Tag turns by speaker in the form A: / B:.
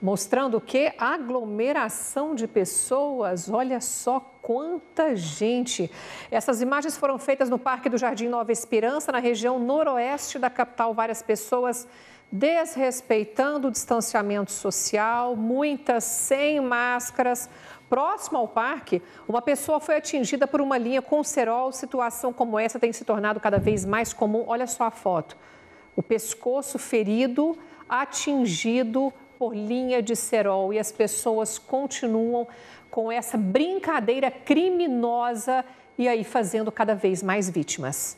A: mostrando que aglomeração de pessoas, olha só quanta gente. Essas imagens foram feitas no Parque do Jardim Nova Esperança, na região noroeste da capital. Várias pessoas desrespeitando o distanciamento social, muitas sem máscaras. Próximo ao parque, uma pessoa foi atingida por uma linha com cerol. Situação como essa tem se tornado cada vez mais comum. Olha só a foto. O pescoço ferido, atingido por linha de cerol e as pessoas continuam com essa brincadeira criminosa e aí fazendo cada vez mais vítimas.